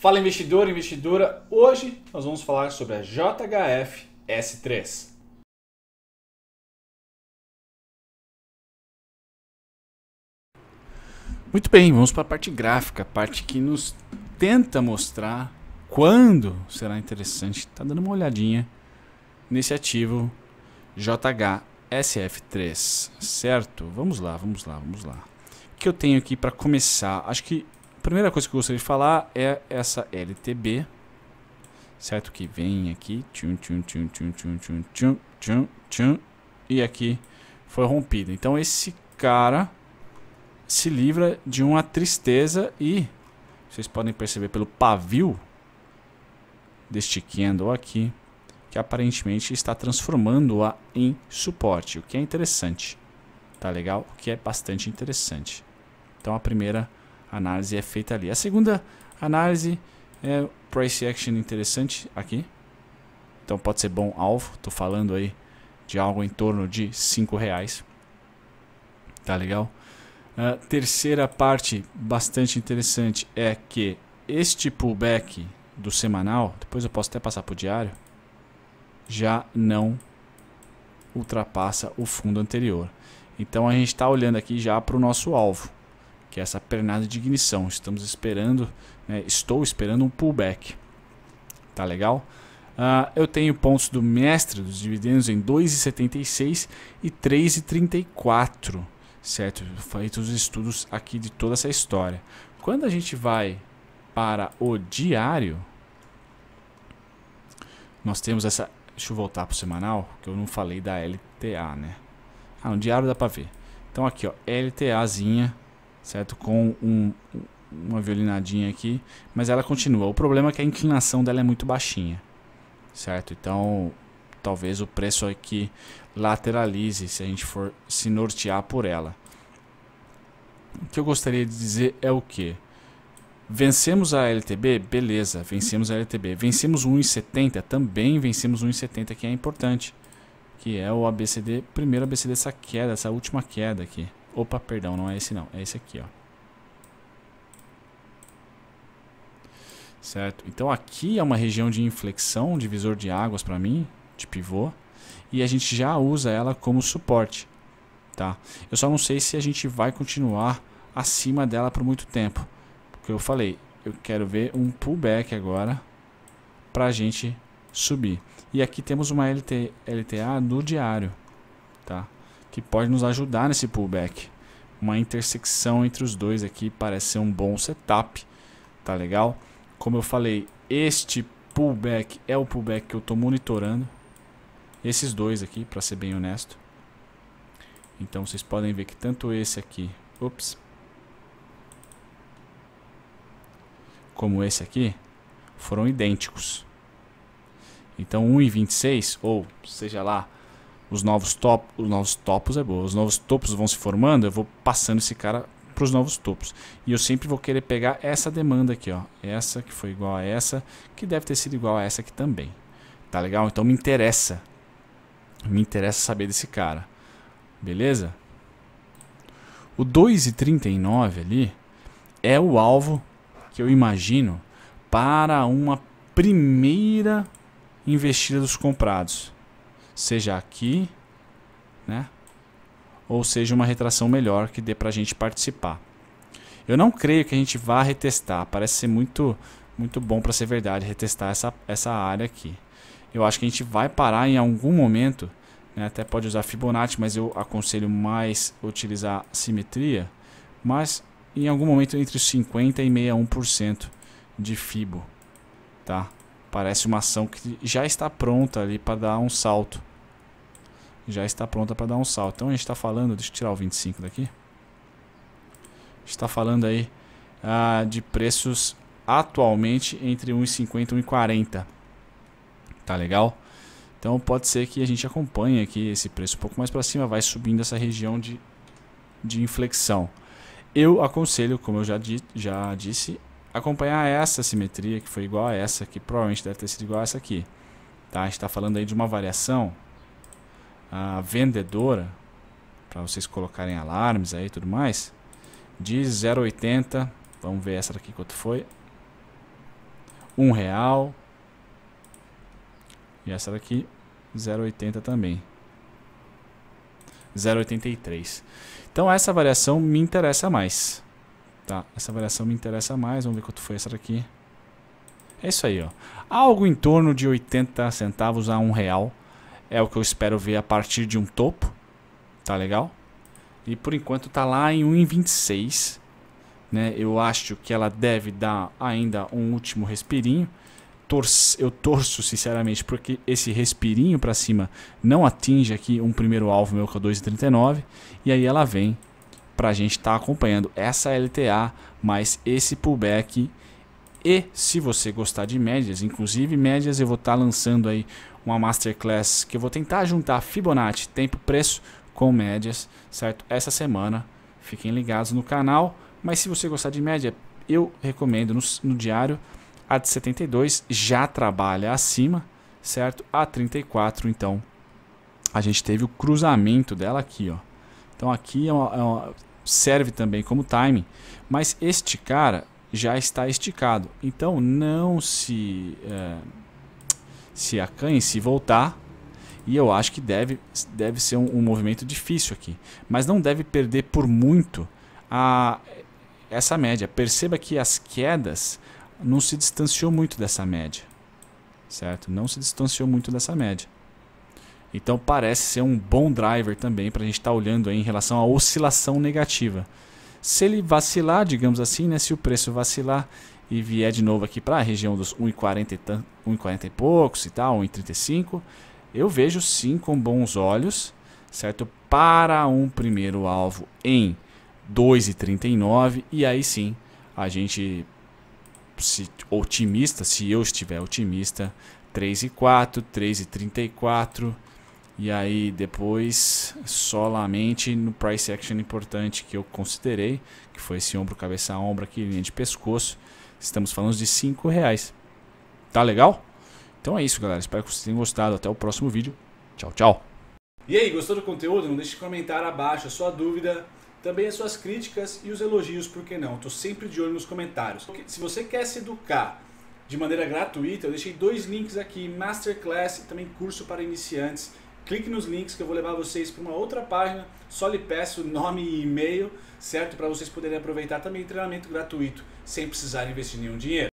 Fala investidor, investidora. Hoje nós vamos falar sobre a JHF S3. Muito bem, vamos para a parte gráfica, a parte que nos tenta mostrar quando será interessante estar tá dando uma olhadinha nesse ativo JHSF3, certo? Vamos lá, vamos lá, vamos lá. O que eu tenho aqui para começar? Acho que a primeira coisa que eu gostaria de falar é essa LTB, certo? Que vem aqui, tchum, tchum, tchum, tchum, tchum, tchum, tchum, tchum, tchum, e aqui foi rompida. Então esse cara se livra de uma tristeza e vocês podem perceber pelo pavio deste candle aqui que aparentemente está transformando-a em suporte, o que é interessante, tá legal? O que é bastante interessante. Então a primeira análise é feita ali. A segunda análise é price action interessante aqui. Então pode ser bom alvo. Estou falando aí de algo em torno de 5 reais. Tá legal? A terceira parte bastante interessante é que este pullback do semanal, depois eu posso até passar para o diário, já não ultrapassa o fundo anterior. Então a gente está olhando aqui já para o nosso alvo que é essa pernada de ignição. Estamos esperando, né, estou esperando um pullback. Tá legal? Uh, eu tenho pontos do mestre dos dividendos em 2,76 e 3,34, certo? Feitos os estudos aqui de toda essa história. Quando a gente vai para o diário, nós temos essa. Deixa eu voltar para o semanal, que eu não falei da LTA, né? Ah, no diário dá para ver. Então aqui, ó, LTAzinha certo? Com um, uma violinadinha aqui, mas ela continua. O problema é que a inclinação dela é muito baixinha, certo? Então, talvez o preço aqui lateralize se a gente for se nortear por ela. O que eu gostaria de dizer é o que? Vencemos a LTB? Beleza, vencemos a LTB. Vencemos 1,70? Também vencemos 1,70, que é importante. Que é o ABCD, primeiro ABCD dessa queda, essa última queda aqui. Opa, perdão, não é esse não, é esse aqui, ó. Certo? Então aqui é uma região de inflexão, divisor de águas para mim, de pivô, e a gente já usa ela como suporte, tá? Eu só não sei se a gente vai continuar acima dela por muito tempo, porque eu falei, eu quero ver um pullback agora para a gente subir. E aqui temos uma LT, LTA no diário, tá? que pode nos ajudar nesse pullback. Uma intersecção entre os dois aqui parece ser um bom setup, tá legal? Como eu falei, este pullback é o pullback que eu estou monitorando. Esses dois aqui, para ser bem honesto. Então vocês podem ver que tanto esse aqui, ups, como esse aqui, foram idênticos. Então 1,26 ou seja lá os novos top, os novos topos é boa, os novos topos vão se formando, eu vou passando esse cara para os novos topos. E eu sempre vou querer pegar essa demanda aqui, ó, essa que foi igual a essa, que deve ter sido igual a essa aqui também. Tá legal? Então me interessa. Me interessa saber desse cara. Beleza? O 2,39 ali é o alvo que eu imagino para uma primeira investida dos comprados seja aqui, né? Ou seja, uma retração melhor que dê para a gente participar. Eu não creio que a gente vá retestar. Parece ser muito, muito bom para ser verdade retestar essa, essa área aqui. Eu acho que a gente vai parar em algum momento. Né? Até pode usar Fibonacci, mas eu aconselho mais utilizar simetria. Mas em algum momento entre os 50% e 61% de Fibo. Tá? Parece uma ação que já está pronta ali para dar um salto. Já está pronta para dar um salto. Então a gente está falando, deixa eu tirar o 25 daqui. está falando aí ah, de preços atualmente entre 1,50 e 1,40. Tá legal? Então pode ser que a gente acompanhe aqui esse preço um pouco mais para cima, vai subindo essa região de, de inflexão. Eu aconselho, como eu já, di, já disse, acompanhar essa simetria, que foi igual a essa, que provavelmente deve ter sido igual a essa aqui. Tá? A gente está falando aí de uma variação a vendedora, para vocês colocarem alarmes aí e tudo mais, de 0,80, vamos ver essa daqui quanto foi, um real e essa daqui 0,80 também. 0,83. Então essa variação me interessa mais. Tá, essa variação me interessa mais. Vamos ver quanto foi essa daqui. É isso aí, ó. Algo em torno de 80 centavos a 1 real. É o que eu espero ver a partir de um topo. Tá legal? E por enquanto tá lá em 1,26. Né? Eu acho que ela deve dar ainda um último respirinho. eu torço sinceramente porque esse respirinho para cima não atinge aqui um primeiro alvo meu que é 2,39 e aí ela vem para a gente estar tá acompanhando essa LTA mais esse pullback. E se você gostar de médias, inclusive médias, eu vou estar tá lançando aí uma masterclass que eu vou tentar juntar Fibonacci, tempo, preço com médias, certo? Essa semana. Fiquem ligados no canal. Mas se você gostar de média, eu recomendo no, no diário a de 72 já trabalha acima, certo? A 34, então, a gente teve o cruzamento dela aqui, ó. Então aqui é uma, é uma, serve também como timing, mas este cara já está esticado. Então não se, é, se acanhe, se voltar. E eu acho que deve, deve ser um, um movimento difícil aqui. Mas não deve perder por muito a, essa média. Perceba que as quedas não se distanciou muito dessa média. Certo? Não se distanciou muito dessa média. Então parece ser um bom driver também para a gente estar tá olhando em relação à oscilação negativa. Se ele vacilar, digamos assim, né, se o preço vacilar e vier de novo aqui para a região dos 1,40 e, e poucos e tal, 1,35, eu vejo sim com bons olhos, certo? Para um primeiro alvo em 2,39 e aí sim a gente se otimista, se eu estiver otimista, 3,4, e 4, e e aí depois, solamente no price action importante que eu considerei, que foi esse ombro, cabeça a ombro aqui, linha de pescoço, estamos falando de 5 reais. Tá legal? Então é isso, galera. Espero que vocês tenham gostado. Até o próximo vídeo. Tchau, tchau. E aí, gostou do conteúdo? Não deixe de comentar abaixo a sua dúvida, também as suas críticas e os elogios, por que não? Estou sempre de olho nos comentários. Se você quer se educar de maneira gratuita, eu deixei dois links aqui, Masterclass e também curso para iniciantes clique nos links que eu vou levar vocês para uma outra página. Só lhe peço nome e e-mail, certo? Para vocês poderem aproveitar também treinamento gratuito sem precisar investir nenhum dinheiro.